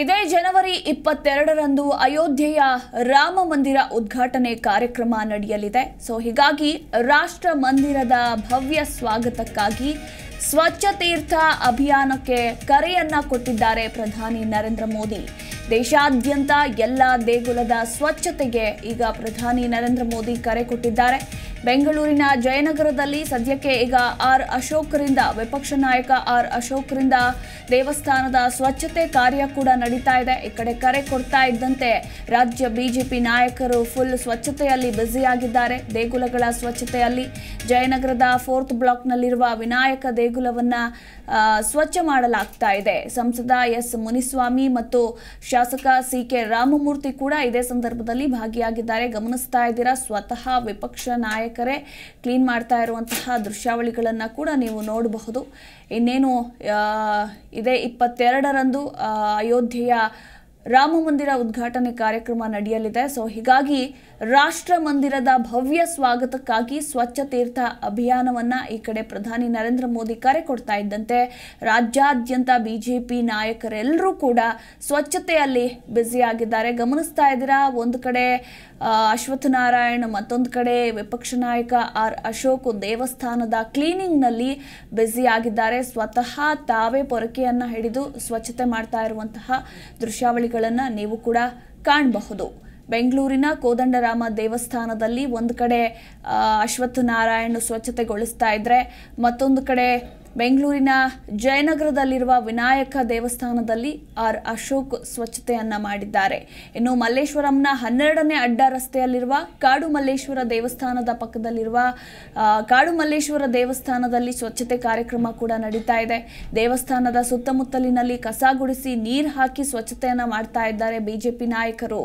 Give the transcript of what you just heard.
ಇದೇ ಜನವರಿ ಇಪ್ಪತ್ತೆರಡರಂದು ಅಯೋಧ್ಯೆಯ ರಾಮ ಮಂದಿರ ಉದ್ಘಾಟನೆ ಕಾರ್ಯಕ್ರಮ ನಡೆಯಲಿದೆ ಸೊ ಹೀಗಾಗಿ ರಾಷ್ಟ್ರ ಮಂದಿರದ ಭವ್ಯ ಸ್ವಾಗತಕ್ಕಾಗಿ ಸ್ವಚ್ಛ ತೀರ್ಥ ಅಭಿಯಾನಕ್ಕೆ ಕರೆಯನ್ನ ಕೊಟ್ಟಿದ್ದಾರೆ ಪ್ರಧಾನಿ ನರೇಂದ್ರ ಮೋದಿ ದೇಶಾದ್ಯಂತ ಎಲ್ಲ ದೇಗುಲದ ಸ್ವಚ್ಛತೆಗೆ ಈಗ ಪ್ರಧಾನಿ ನರೇಂದ್ರ ಮೋದಿ ಕರೆ ಕೊಟ್ಟಿದ್ದಾರೆ ಬೆಂಗಳೂರಿನ ಜಯನಗರದಲ್ಲಿ ಸದ್ಯಕ್ಕೆ ಈಗ ಆರ್ ಅಶೋಕ್ರಿಂದ ವಿಪಕ್ಷ ನಾಯಕ ಆರ್ ಅಶೋಕ್ರಿಂದ ದೇವಸ್ಥಾನದ ಸ್ವಚ್ಛತೆ ಕಾರ್ಯ ಕೂಡ ನಡೀತಾ ಇದೆ ಈ ಕಡೆ ಕರೆ ಕೊಡ್ತಾ ಇದ್ದಂತೆ ರಾಜ್ಯ ಬಿಜೆಪಿ ನಾಯಕರು ಫುಲ್ ಸ್ವಚ್ಛತೆಯಲ್ಲಿ ಬ್ಯುಸಿಯಾಗಿದ್ದಾರೆ ದೇಗುಲಗಳ ಸ್ವಚ್ಛತೆಯಲ್ಲಿ ಜಯನಗರದ ಫೋರ್ತ್ ಬ್ಲಾಕ್ನಲ್ಲಿರುವ ವಿನಾಯಕ ದೇಗುಲವನ್ನು ಸ್ವಚ್ಛ ಮಾಡಲಾಗ್ತಾ ಇದೆ ಸಂಸದ ಎಸ್ ಮುನಿಸ್ವಾಮಿ ಮತ್ತು ಶಾಸಕ ಸಿ ಕೆ ರಾಮಮೂರ್ತಿ ಕೂಡ ಇದೇ ಸಂದರ್ಭದಲ್ಲಿ ಭಾಗಿಯಾಗಿದ್ದಾರೆ ಗಮನಿಸ್ತಾ ಇದ್ದೀರಾ ಸ್ವತಃ ವಿಪಕ್ಷ ನಾಯಕ ಬೇಕಾದ್ರೆ ಕ್ಲೀನ್ ಮಾಡ್ತಾ ಇರುವಂತಹ ದೃಶ್ಯಾವಳಿಗಳನ್ನು ಕೂಡ ನೀವು ನೋಡಬಹುದು ಇನ್ನೇನು ಇದೇ ಇಪ್ಪತ್ತೆರಡರಂದು ಅಯೋಧ್ಯೆಯ ರಾಮ ಮಂದಿರ ಉದ್ಘಾಟನೆ ಕಾರ್ಯಕ್ರಮ ನಡೆಯಲಿದೆ ಸೊ ಹೀಗಾಗಿ ರಾಷ್ಟ್ರ ಮಂದಿರದ ಭವ್ಯ ಸ್ವಾಗತಕ್ಕಾಗಿ ಸ್ವಚ್ಛ ತೀರ್ಥ ಅಭಿಯಾನವನ್ನು ಈ ಕಡೆ ಪ್ರಧಾನಿ ನರೇಂದ್ರ ಮೋದಿ ಕರೆ ಕೊಡ್ತಾ ಇದ್ದಂತೆ ರಾಜ್ಯಾದ್ಯಂತ ಬಿಜೆಪಿ ನಾಯಕರೆಲ್ಲರೂ ಕೂಡ ಸ್ವಚ್ಛತೆಯಲ್ಲಿ ಆಗಿದ್ದಾರೆ ಗಮನಿಸ್ತಾ ಇದ್ದೀರಾ ಒಂದು ಕಡೆ ನಾರಾಯಣ್ ಮತ್ತೊಂದು ಕಡೆ ವಿಪಕ್ಷ ನಾಯಕ ಆರ್ ಅಶೋಕ್ ದೇವಸ್ಥಾನದ ಕ್ಲೀನಿಂಗ್ನಲ್ಲಿ ಆಗಿದ್ದಾರೆ ಸ್ವತಃ ತಾವೇ ಪೊರಕೆಯನ್ನು ಹಿಡಿದು ಸ್ವಚ್ಛತೆ ಮಾಡ್ತಾ ಇರುವಂತಹ ದೃಶ್ಯಾವಳಿ ಗಳನ್ನು ನೀವು ಕೂಡ ಕಾಣಬಹುದು ಬೆಂಗಳೂರಿನ ಕೋದಂಡರಾಮ ದೇವಸ್ಥಾನದಲ್ಲಿ ಒಂದು ಕಡೆ ಅಶ್ವತ್ಥ ನಾರಾಯಣ ಸ್ವಚ್ಛತೆಗೊಳಿಸ್ತಾ ಇದ್ರೆ ಮತ್ತೊಂದು ಕಡೆ ಬೆಂಗಳೂರಿನ ಜಯನಗರದಲ್ಲಿರುವ ವಿನಾಯಕ ದೇವಸ್ಥಾನದಲ್ಲಿ ಆರ್ ಅಶೋಕ್ ಸ್ವಚ್ಛತೆಯನ್ನ ಮಾಡಿದ್ದಾರೆ ಇನ್ನು ಮಲ್ಲೇಶ್ವರಂನ ಹನ್ನೆರಡನೇ ಅಡ್ಡ ರಸ್ತೆಯಲ್ಲಿರುವ ಕಾಡು ಮಲ್ಲೇಶ್ವರ ದೇವಸ್ಥಾನದ ಪಕ್ಕದಲ್ಲಿರುವ ಕಾಡು ಮಲ್ಲೇಶ್ವರ ದೇವಸ್ಥಾನದಲ್ಲಿ ಸ್ವಚ್ಛತೆ ಕಾರ್ಯಕ್ರಮ ಕೂಡ ನಡೀತಾ ಇದೆ ದೇವಸ್ಥಾನದ ಸುತ್ತಮುತ್ತಲಿನಲ್ಲಿ ಕಸ ಗುಡಿಸಿ ನೀರು ಹಾಕಿ ಸ್ವಚ್ಛತೆಯನ್ನ ಮಾಡ್ತಾ ಇದ್ದಾರೆ ಬಿಜೆಪಿ ನಾಯಕರು